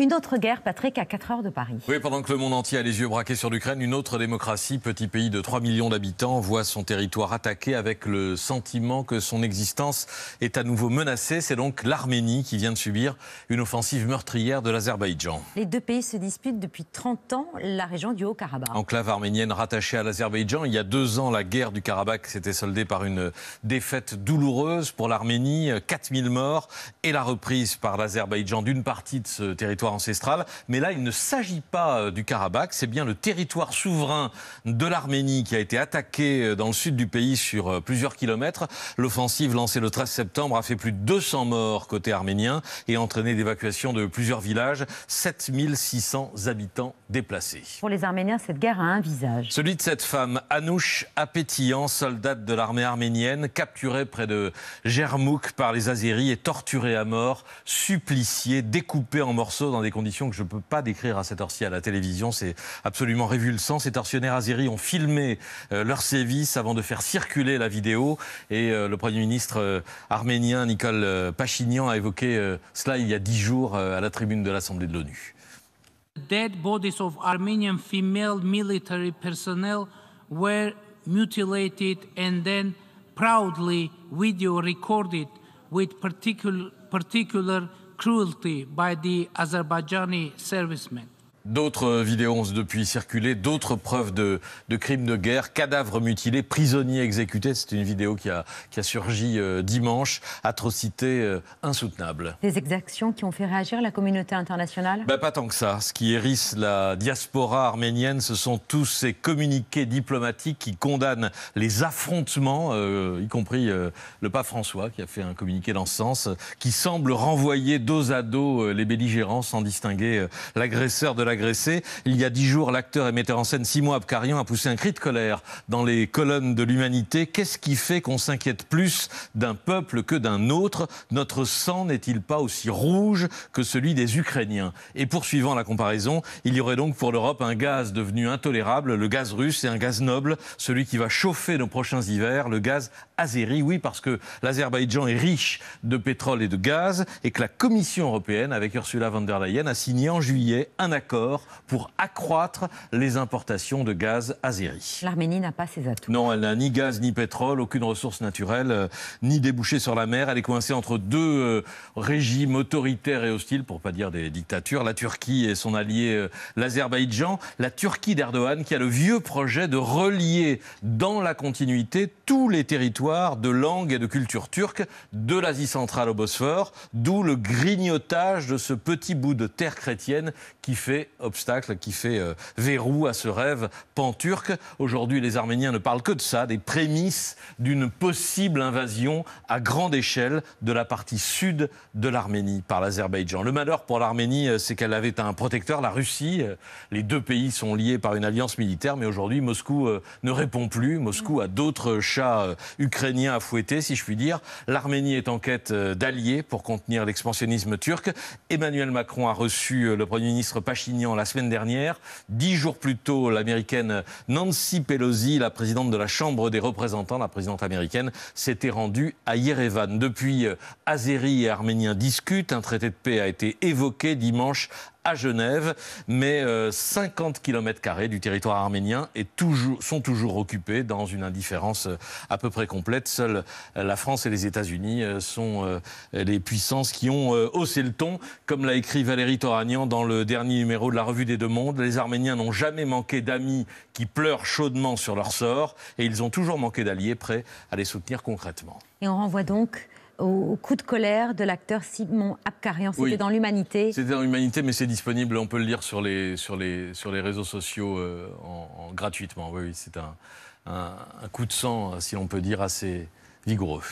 Une autre guerre, Patrick, à 4 heures de Paris. Oui, pendant que le monde entier a les yeux braqués sur l'Ukraine, une autre démocratie, petit pays de 3 millions d'habitants, voit son territoire attaqué avec le sentiment que son existence est à nouveau menacée. C'est donc l'Arménie qui vient de subir une offensive meurtrière de l'Azerbaïdjan. Les deux pays se disputent depuis 30 ans la région du Haut-Karabakh. Enclave arménienne rattachée à l'Azerbaïdjan, il y a deux ans, la guerre du Karabakh s'était soldée par une défaite douloureuse pour l'Arménie, 4000 morts et la reprise par l'Azerbaïdjan d'une partie de ce territoire ancestrale. Mais là, il ne s'agit pas euh, du Karabakh, c'est bien le territoire souverain de l'Arménie qui a été attaqué euh, dans le sud du pays sur euh, plusieurs kilomètres. L'offensive lancée le 13 septembre a fait plus de 200 morts côté arménien et entraîné l'évacuation de plusieurs villages, 7600 habitants déplacés. Pour les Arméniens, cette guerre a un visage. Celui de cette femme, Anouche Apétian, soldate de l'armée arménienne, capturée près de Germouk par les Azéris et torturée à mort, suppliciée, découpée en morceaux dans dans des conditions que je ne peux pas décrire à cette heure-ci à la télévision. C'est absolument révulsant. Ces tortionnaires azéris ont filmé leurs leur avant de faire circuler la vidéo. Et euh, le Premier ministre euh, arménien Nicole euh, Pachinian a évoqué cela il y a dix jours à la tribune de l'Assemblée de l'ONU. Dead bodies of Armenian female military personnel were mutilated and then proudly video recorded with particular, particular cruelty by the Azerbaijani servicemen. D'autres euh, vidéos ont depuis circulé, d'autres preuves de, crimes de guerre, cadavres mutilés, prisonniers exécutés. C'est une vidéo qui a, qui a surgi euh, dimanche. Atrocité euh, insoutenable. Des exactions qui ont fait réagir la communauté internationale ben, Pas tant que ça. Ce qui hérisse la diaspora arménienne, ce sont tous ces communiqués diplomatiques qui condamnent les affrontements, y compris le pape François qui a fait un communiqué dans ce sens, qui semble renvoyer dos à dos les belligérants sans distinguer l'agresseur de la agressé. Il y a dix jours, l'acteur et metteur en scène Simon Abkarian a poussé un cri de colère dans les colonnes de l'humanité. Qu'est-ce qui fait qu'on s'inquiète plus d'un peuple que d'un autre Notre sang n'est-il pas aussi rouge que celui des Ukrainiens Et poursuivant la comparaison, il y aurait donc pour l'Europe un gaz devenu intolérable, le gaz russe, et un gaz noble, celui qui va chauffer nos prochains hivers, le gaz azéri. Oui, parce que l'Azerbaïdjan est riche de pétrole et de gaz, et que la Commission européenne, avec Ursula von der Leyen, a signé en juillet un accord pour accroître les importations de gaz azéri. L'Arménie n'a pas ses atouts. Non, elle n'a ni gaz ni pétrole, aucune ressource naturelle, euh, ni débouché sur la mer. Elle est coincée entre deux euh, régimes autoritaires et hostiles, pour pas dire des dictatures, la Turquie et son allié euh, l'Azerbaïdjan. La Turquie d'Erdogan qui a le vieux projet de relier dans la continuité tous les territoires de langue et de culture turque, de l'Asie centrale au Bosphore, d'où le grignotage de ce petit bout de terre chrétienne qui fait obstacle, qui fait euh, verrou à ce rêve pan-turc. Aujourd'hui, les Arméniens ne parlent que de ça, des prémices d'une possible invasion à grande échelle de la partie sud de l'Arménie par l'Azerbaïdjan. Le malheur pour l'Arménie, euh, c'est qu'elle avait un protecteur, la Russie. Euh, les deux pays sont liés par une alliance militaire, mais aujourd'hui, Moscou ne répond plus. Moscou a d'autres chats ukrainiens à fouetter, si je puis dire. L'Arménie est en quête d'alliés pour contenir l'expansionnisme turc. Emmanuel Macron a reçu le Premier ministre Pachini la semaine dernière. Dix jours plus tôt, l'américaine Nancy Pelosi, la présidente de la Chambre des représentants, la présidente américaine, s'était rendue à Yerevan. Depuis, euh, azérie et Arménien discutent. Un traité de paix a été évoqué dimanche à Genève, mais 50 euh, km du territoire arménien sont toujours occupés dans une indifférence euh, à peu près complète. Seules euh, la France et les États-Unis sont les puissances qui ont haussé le ton. Comme l'a écrit Valérie Toranian dans le dernier numéro de la Revue des Deux Mondes, les Arméniens n'ont jamais manqué d'amis qui pleurent chaudement sur leur sort et ils ont toujours manqué d'alliés prêts à les soutenir concrètement. Et on renvoie donc au, coup de colère de l'acteur Simon Abkarian. C'était dans l'Humanité. C'était dans l'Humanité, mais c'est disponible, on peut le lire sur les, sur les, sur les réseaux sociaux euh, en, gratuitement. Oui, c'est un, un, un, coup de sang, euh, si l'on peut dire, assez vigoureux.